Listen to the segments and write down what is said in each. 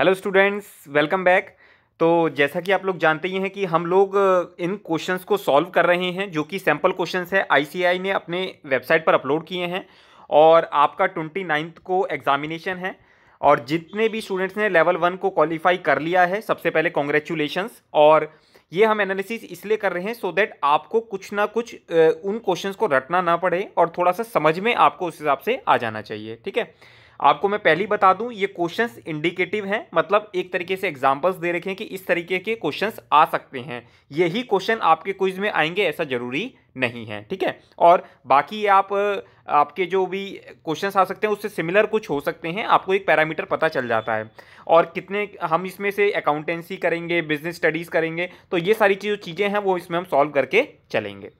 Hello students welcome back तो जैसा कि आप लोग जानते ही हैं कि हम लोग इन क्वेश्चंस को सॉल्व कर रहे हैं जो कि सैम्पल क्वेश्चंस है आईसीआई ने अपने वेबसाइट पर अपलोड किए हैं और आपका ट्वेंटी नाइन्थ को एग्ज़ामिनेशन है और जितने भी स्टूडेंट्स ने लेवल वन को क्वालिफाई कर लिया है सबसे पहले कॉन्ग्रेचुलेशंस और ये हम एनालिसिस इसलिए कर रहे हैं सो so दैट आपको कुछ ना कुछ उन क्वेश्चंस को रटना ना पड़े और थोड़ा सा समझ में आपको उस हिसाब से आ जाना चाहिए ठीक है आपको मैं पहली बता दूं ये क्वेश्चंस इंडिकेटिव हैं मतलब एक तरीके से एग्जांपल्स दे रखे हैं कि इस तरीके के क्वेश्चंस आ सकते हैं यही क्वेश्चन आपके क्विज में आएंगे ऐसा ज़रूरी नहीं है ठीक है और बाकी आप आपके जो भी क्वेश्चंस आ सकते हैं उससे सिमिलर कुछ हो सकते हैं आपको एक पैरामीटर पता चल जाता है और कितने हम इसमें से अकाउंटेंसी करेंगे बिजनेस स्टडीज़ करेंगे तो ये सारी जो चीज़ें हैं वो इसमें हम सॉल्व करके चलेंगे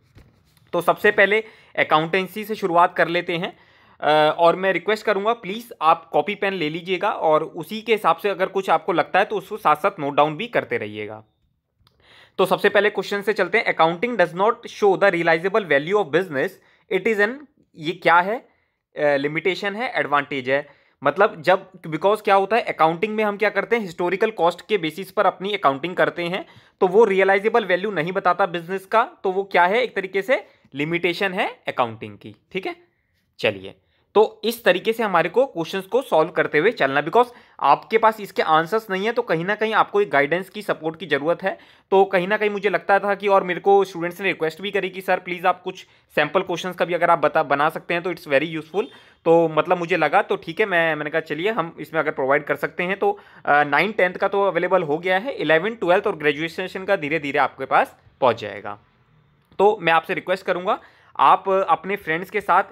तो सबसे पहले अकाउंटेंसी से शुरुआत कर लेते हैं और मैं रिक्वेस्ट करूँगा प्लीज़ आप कॉपी पेन ले लीजिएगा और उसी के हिसाब से अगर कुछ आपको लगता है तो उसको साथ साथ नोट डाउन भी करते रहिएगा तो सबसे पहले क्वेश्चन से चलते हैं accounting does not show the realisable value of business it is an ये क्या है लिमिटेशन है एडवांटेज है मतलब जब बिकॉज क्या होता है अकाउंटिंग में हम क्या करते हैं हिस्टोरिकल कॉस्ट के बेसिस पर अपनी अकाउंटिंग करते हैं तो वो रियलाइजेबल वैल्यू नहीं बताता बिजनेस का तो वो क्या है एक तरीके से लिमिटेशन है अकाउंटिंग की ठीक है चलिए तो इस तरीके से हमारे को क्वेश्चंस को सॉल्व करते हुए चलना बिकॉज आपके पास इसके आंसर्स नहीं है तो कहीं ना कहीं आपको एक गाइडेंस की सपोर्ट की ज़रूरत है तो कहीं ना कहीं मुझे लगता था कि और मेरे को स्टूडेंट्स ने रिक्वेस्ट भी करी कि सर प्लीज़ आप कुछ सैम्पल क्वेश्चन का भी अगर आप बता बना सकते हैं तो इट्स वेरी यूज़फुल तो मतलब मुझे लगा तो ठीक है मैं मैंने कहा चलिए हम इसमें अगर प्रोवाइड कर सकते हैं तो नाइन टेंथ का तो अवेलेबल हो गया है इलेवन ट्वेल्थ और ग्रेजुएशन का धीरे धीरे आपके पास पहुँच जाएगा तो मैं आपसे रिक्वेस्ट करूँगा आप अपने फ्रेंड्स के साथ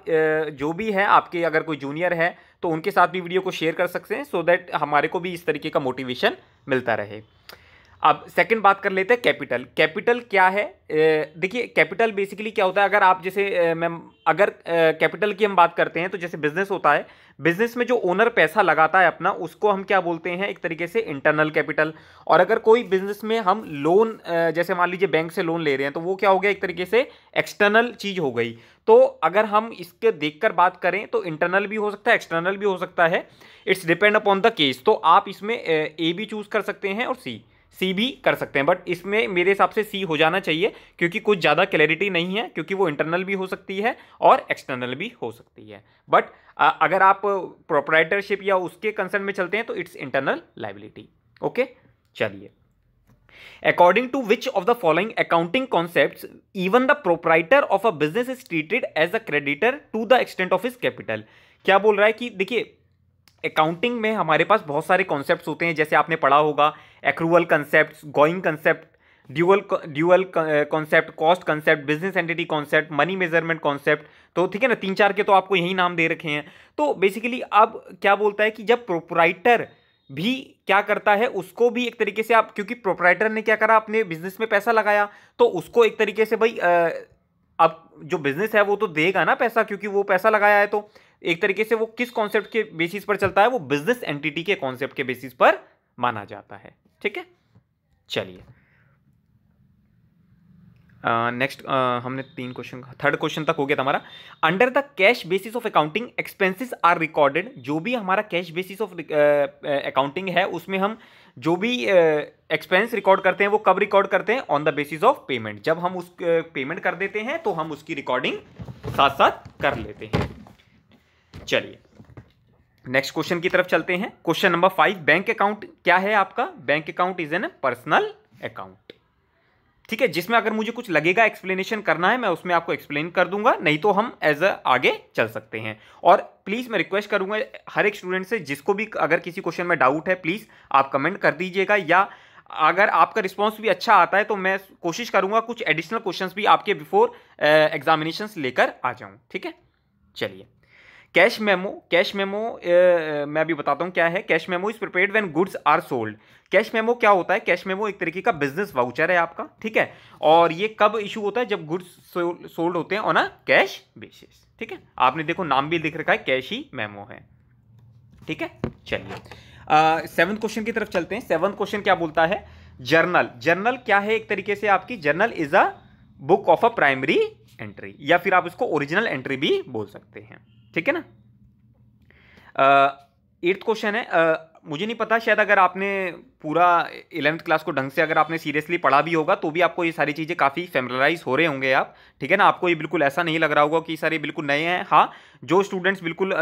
जो भी है आपके अगर कोई जूनियर है तो उनके साथ भी वीडियो को शेयर कर सकते हैं सो so दैट हमारे को भी इस तरीके का मोटिवेशन मिलता रहे अब सेकंड बात कर लेते हैं कैपिटल कैपिटल क्या है देखिए कैपिटल बेसिकली क्या होता है अगर आप जैसे मैम अगर कैपिटल की हम बात करते हैं तो जैसे बिजनेस होता है बिजनेस में जो ओनर पैसा लगाता है अपना उसको हम क्या बोलते हैं एक तरीके से इंटरनल कैपिटल और अगर कोई बिजनेस में हम लोन जैसे मान लीजिए बैंक से लोन ले रहे हैं तो वो क्या हो गया एक तरीके से एक्सटर्नल चीज़ हो गई तो अगर हम इसके देखकर बात करें तो इंटरनल भी हो सकता है एक्सटर्नल भी हो सकता है it's depend upon the case तो आप इसमें ए भी चूज़ कर सकते हैं और सी सी भी कर सकते हैं बट इसमें मेरे हिसाब से सी हो जाना चाहिए क्योंकि कुछ ज़्यादा क्लैरिटी नहीं है क्योंकि वो इंटरनल भी हो सकती है और एक्सटर्नल भी हो सकती है बट अगर आप प्रोपराइटरशिप या उसके कंसर्न में चलते हैं तो इट्स इंटरनल लाइबिलिटी ओके चलिए According to which of the following accounting concepts, even the proprietor of a business is treated as a creditor to the extent of his capital? क्या बोल रहा है कि देखिए अकाउंटिंग में हमारे पास बहुत सारे कॉन्सेप्ट होते हैं जैसे आपने पढ़ा होगा accrual concept going concept dual dual concept cost concept business entity concept money measurement concept तो ठीक है ना तीन चार के तो आपको यही नाम दे रखे हैं तो बेसिकली अब क्या बोलता है कि जब प्रोपराइटर भी क्या करता है उसको भी एक तरीके से आप क्योंकि प्रोपराइटर ने क्या करा अपने बिजनेस में पैसा लगाया तो उसको एक तरीके से भाई अब जो बिजनेस है वो तो देगा ना पैसा क्योंकि वो पैसा लगाया है तो एक तरीके से वो किस कॉन्सेप्ट के बेसिस पर चलता है वो बिजनेस एंटिटी के कॉन्सेप्ट के बेसिस पर माना जाता है ठीक है चलिए नेक्स्ट uh, uh, हमने तीन क्वेश्चन थर्ड क्वेश्चन तक हो गया था हमारा under the cash basis of accounting expenses are recorded जो भी हमारा कैश बेसिस ऑफ अकाउंटिंग है उसमें हम जो भी एक्सपेंस uh, रिकॉर्ड करते हैं वो कब रिकॉर्ड करते हैं on the basis of payment जब हम उस पेमेंट uh, कर देते हैं तो हम उसकी रिकॉर्डिंग साथ साथ कर लेते हैं चलिए नेक्स्ट क्वेश्चन की तरफ चलते हैं question number five bank account क्या है आपका bank account is an personal account ठीक है जिसमें अगर मुझे कुछ लगेगा एक्सप्लेनेशन करना है मैं उसमें आपको एक्सप्लेन कर दूंगा नहीं तो हम एज अ आगे चल सकते हैं और प्लीज़ मैं रिक्वेस्ट करूंगा हर एक स्टूडेंट से जिसको भी अगर किसी क्वेश्चन में डाउट है प्लीज़ आप कमेंट कर दीजिएगा या अगर आपका रिस्पॉन्स भी अच्छा आता है तो मैं कोशिश करूंगा कुछ एडिशनल क्वेश्चन भी आपके बिफोर एग्जामिनेशन लेकर आ जाऊं ठीक है चलिए कैश मेमो कैश मेमो मैं अभी बताता हूँ क्या है cash memo is prepared when goods are sold cash memo क्या होता है कैश मेमो एक तरीके का बिजनेस वाउचर है आपका ठीक है और ये कब इशू होता है जब गुड्स सोल्ड होते हैं ऑन अ कैश बेसिस ठीक है आपने देखो नाम भी लिख रखा है कैश ही मेमो है ठीक है चलिए सेवन्थ क्वेश्चन की तरफ चलते हैं सेवन्थ क्वेश्चन क्या बोलता है जर्नल जर्नल क्या है एक तरीके से आपकी journal is a book of a primary entry या फिर आप उसको ओरिजिनल एंट्री भी बोल सकते हैं ठीक है ना एट्थ क्वेश्चन है मुझे नहीं पता शायद अगर आपने पूरा इलेवंथ क्लास को ढंग से अगर आपने सीरियसली पढ़ा भी होगा तो भी आपको ये सारी चीज़ें काफ़ी फेमलराइज हो रहे होंगे आप ठीक है ना आपको ये बिल्कुल ऐसा नहीं लग रहा होगा कि सारे बिल्कुल नए हैं हाँ जो स्टूडेंट्स बिल्कुल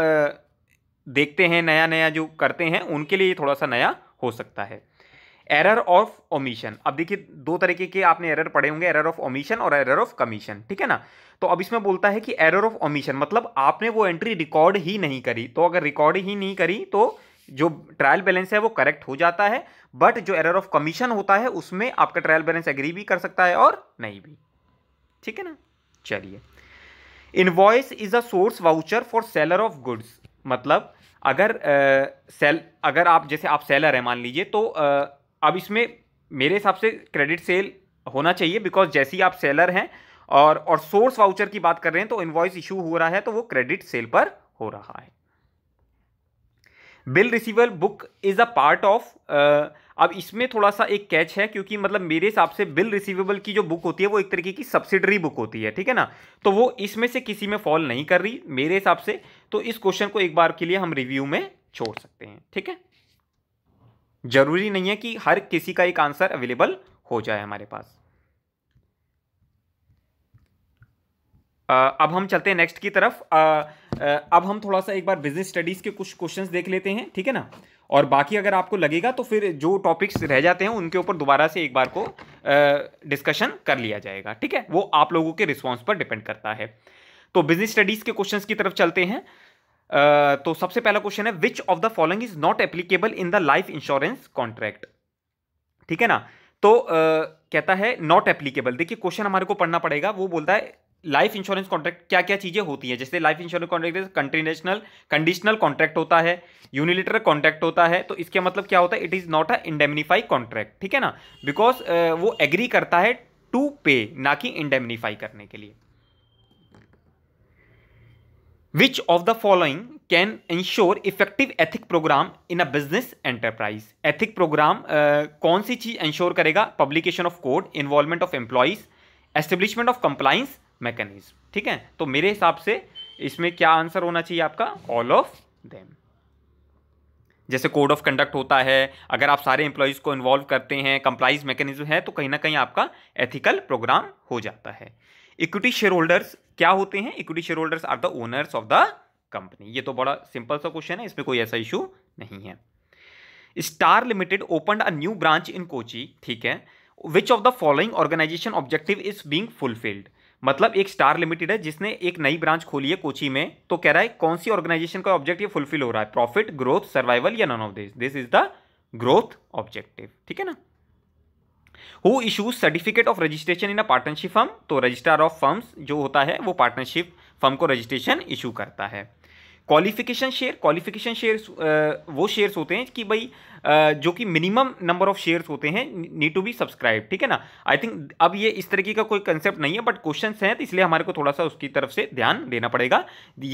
देखते हैं नया नया जो करते हैं उनके लिए थोड़ा सा नया हो सकता है एरर ऑफ ओमिशन अब देखिए दो तरीके के आपने एरर पढ़े होंगे एरर ऑफ ओमिशन और एरर ऑफ कमीशन ठीक है ना तो अब इसमें बोलता है कि एरर ऑफ ओमिशन मतलब आपने वो एंट्री रिकॉर्ड ही नहीं करी तो अगर रिकॉर्ड ही नहीं करी तो जो ट्रायल बैलेंस है वो करेक्ट हो जाता है बट जो एरर ऑफ कमीशन होता है उसमें आपका ट्रायल बैलेंस एग्री भी कर सकता है और नहीं भी ठीक है ना चलिए invoice is a source voucher for seller of goods मतलब अगर आ, सेल अगर आप जैसे आप सेलर हैं मान लीजिए तो आ, अब इसमें मेरे हिसाब से क्रेडिट सेल होना चाहिए बिकॉज जैसी आप सेलर हैं और और सोर्स वाउचर की बात कर रहे हैं तो इन्वॉइस इशू हो रहा है तो वो क्रेडिट सेल पर हो रहा है bill receiver book is a part of अब इसमें थोड़ा सा एक कैच है क्योंकि मतलब मेरे हिसाब से बिल रिसीवेबल की जो बुक होती है वो एक तरीके की सब्सिडरी बुक होती है ठीक है ना तो वो इसमें से किसी में फॉल नहीं कर रही मेरे हिसाब से तो इस क्वेश्चन को एक बार के लिए हम रिव्यू में छोड़ सकते हैं ठीक है ज़रूरी नहीं है कि हर किसी का एक आंसर अवेलेबल हो जाए हमारे पास अब हम चलते हैं नेक्स्ट की तरफ अब हम थोड़ा सा एक बार बिजनेस स्टडीज़ के कुछ क्वेश्चंस देख लेते हैं ठीक है ना और बाकी अगर आपको लगेगा तो फिर जो टॉपिक्स रह जाते हैं उनके ऊपर दोबारा से एक बार को डिस्कशन कर लिया जाएगा ठीक है वो आप लोगों के रिस्पॉन्स पर डिपेंड करता है तो बिजनेस स्टडीज़ के क्वेश्चन की तरफ चलते हैं तो सबसे पहला क्वेश्चन है which of the following is not applicable in the life insurance contract ठीक है ना तो uh, कहता है नॉट एप्लीकेबल देखिए क्वेश्चन हमारे को पढ़ना पड़ेगा वो बोलता है लाइफ इंश्योरेंस कॉन्ट्रैक्ट क्या क्या चीज़ें होती हैं जैसे लाइफ इंश्योरेंस कॉन्ट्रैक्ट कंटिनेशनल कंडीशनल कॉन्ट्रैक्ट होता है यूनिलिटर कॉन्ट्रैक्ट होता है तो इसका मतलब क्या होता है it is not a indemnify contract ठीक है ना बिकॉज uh, वो एग्री करता है टू पे ना कि इंडेमनीफाई करने के लिए which of the following can ensure effective ethic programme in a business enterprise ethic programme कौन सी चीज़ इंश्योर करेगा publication of code involvement of employees establishment of compliance mechanism ठीक है तो मेरे हिसाब से इसमें क्या आंसर होना चाहिए आपका ऑल ऑफ देम जैसे कोड ऑफ कंडक्ट होता है अगर आप सारे एम्प्लॉयज़ को इन्वॉल्व करते हैं कंप्लाइज मैकेनिज्म है तो कहीं ना कहीं आपका एथिकल प्रोग्राम हो जाता है इक्विटी शेयर होल्डर्स क्या होते हैं equity share holders are the owners of the company ये तो बड़ा सिंपल सा क्वेश्चन है इसमें कोई ऐसा इशू नहीं है star limited open a new branch in Kochi ठीक है which of the following organisation objective is being fulfilled मतलब एक स्टार लिमिटेड है जिसने एक नई ब्रांच खोली है कोची में तो कह रहा है कौन सी ऑर्गेनाइजेशन का ऑब्जेक्टिव फुलफिल हो रहा है प्रॉफिट ग्रोथ सर्वाइवल या none of this this is the growth objective ठीक है ना who issues certificate of registration in a partnership firm तो रजिस्ट्रार ऑफ फर्म्स जो होता है वो पार्टनरशिप फर्म को रजिस्ट्रेशन इशू करता है क्वालिफिकेशन शेयर क्वालिफिकेशन शेयर वो शेयर्स होते हैं कि भाई जो कि मिनिमम नंबर ऑफ शेयर्स होते हैं नीड टू बी सब्सक्राइब ठीक है ना आई थिंक अब ये इस तरीके का कोई कंसेप्ट नहीं है बट क्वेश्चन हैं तो इसलिए हमारे को थोड़ा सा उसकी तरफ से ध्यान देना पड़ेगा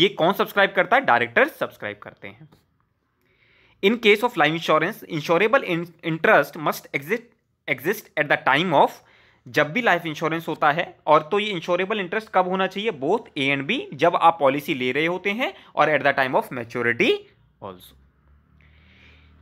ये कौन सब्सक्राइब करता है डायरेक्टर सब्सक्राइब करते हैं in case of life insurance insurable interest must exist exist at the time of जब भी लाइफ इंश्योरेंस होता है और तो ये इंश्योरेबल इंटरेस्ट कब होना चाहिए बोथ ए एंड बी जब आप पॉलिसी ले रहे होते हैं और at the time of maturity also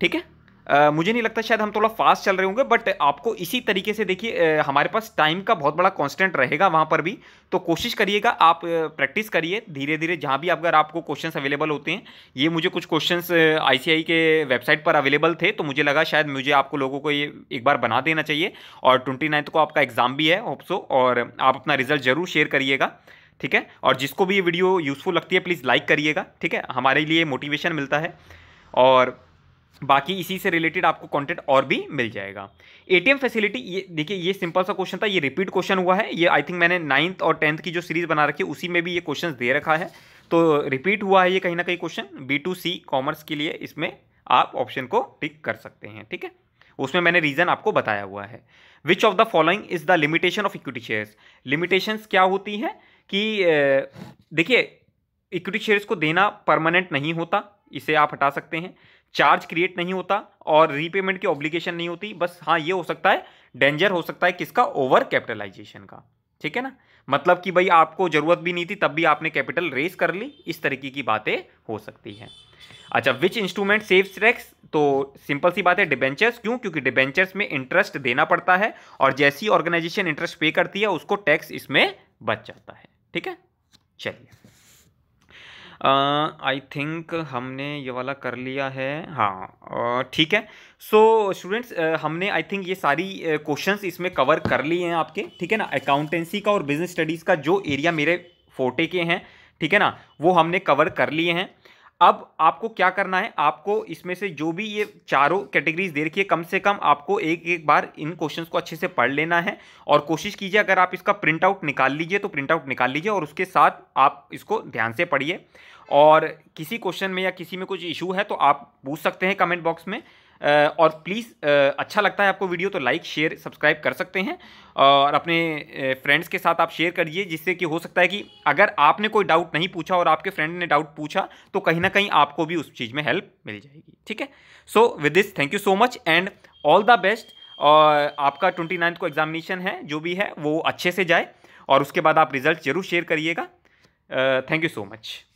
ठीक है मुझे नहीं लगता शायद हम थोड़ा फास्ट चल रहे होंगे बट आपको इसी तरीके से देखिए हमारे पास टाइम का बहुत बड़ा कॉन्स्टेंट रहेगा वहाँ पर भी तो कोशिश करिएगा आप प्रैक्टिस करिए धीरे धीरे जहाँ भी अगर आपको क्वेश्चन अवेलेबल होते हैं ये मुझे कुछ क्वेश्चन आई के वेबसाइट पर अवेलेबल थे तो मुझे लगा शायद मुझे आपको लोगों को ये एक बार बना देना चाहिए और ट्वेंटी को तो आपका एग्जाम भी है होप्सो और आप अपना रिजल्ट जरूर शेयर करिएगा ठीक है और जिसको भी ये वीडियो यूज़फुल लगती है प्लीज़ लाइक करिएगा ठीक है हमारे लिए मोटिवेशन मिलता है और बाकी इसी से रिलेटेड आपको कंटेंट और भी मिल जाएगा एटीएम फैसिलिटी ये देखिए ये सिंपल सा क्वेश्चन था ये रिपीट क्वेश्चन हुआ है ये आई थिंक मैंने नाइन्थ और टेंथ की जो सीरीज बना रखी है उसी में भी ये क्वेश्चन दे रखा है तो रिपीट हुआ है ये कहीं ना कहीं question B to C commerce के लिए इसमें आप ऑप्शन को टिक कर सकते हैं ठीक है उसमें मैंने रीजन आपको बताया हुआ है which of the following is the limitation of equity shares limitations क्या होती हैं कि देखिए इक्विटी शेयर्स को देना परमानेंट नहीं होता इसे आप हटा सकते हैं चार्ज क्रिएट नहीं होता और रीपेमेंट की ऑब्लिगेशन नहीं होती बस हाँ ये हो सकता है डेंजर हो सकता है किसका ओवर कैपिटलाइजेशन का ठीक है ना मतलब कि भाई आपको ज़रूरत भी नहीं थी तब भी आपने कैपिटल रेस कर ली इस तरीके की बातें हो सकती हैं अच्छा विच इंस्ट्रूमेंट सेव्स टैक्स तो सिंपल सी बात है डिबेंचर्स क्यों क्योंकि डिबेंचर्स में इंटरेस्ट देना पड़ता है और जैसी ऑर्गेनाइजेशन इंटरेस्ट पे करती है उसको टैक्स इसमें बच जाता है ठीक है चलिए आई थिंक हमने ये वाला कर लिया है हाँ ठीक है सो so, स्टूडेंट्स हमने आई थिंक ये सारी क्वेश्चंस इसमें कवर कर लिए हैं आपके ठीक है ना अकाउंटेंसी का और बिजनेस स्टडीज़ का जो एरिया मेरे फोटे के हैं ठीक है ना वो हमने कवर कर लिए हैं अब आपको क्या करना है आपको इसमें से जो भी ये चारों कैटेगरीज दे रखी है कम से कम आपको एक एक बार इन क्वेश्चंस को अच्छे से पढ़ लेना है और कोशिश कीजिए अगर आप इसका प्रिंट आउट निकाल लीजिए तो प्रिंट आउट निकाल लीजिए और उसके साथ आप इसको ध्यान से पढ़िए और किसी क्वेश्चन में या किसी में कुछ इशू है तो आप पूछ सकते हैं कमेंट बॉक्स में और प्लीज़ अच्छा लगता है आपको वीडियो तो लाइक शेयर सब्सक्राइब कर सकते हैं और अपने फ्रेंड्स के साथ आप शेयर करिए जिससे कि हो सकता है कि अगर आपने कोई डाउट नहीं पूछा और आपके फ्रेंड ने डाउट पूछा तो कहीं ना कहीं आपको भी उस चीज़ में हेल्प मिल जाएगी ठीक है so with this thank you so much and all the best और आपका ट्वेंटी नाइन्थ को एग्जामिनेशन है जो भी है वो अच्छे से जाए और उसके बाद आप रिजल्ट जरूर शेयर करिएगा थैंक यू सो मच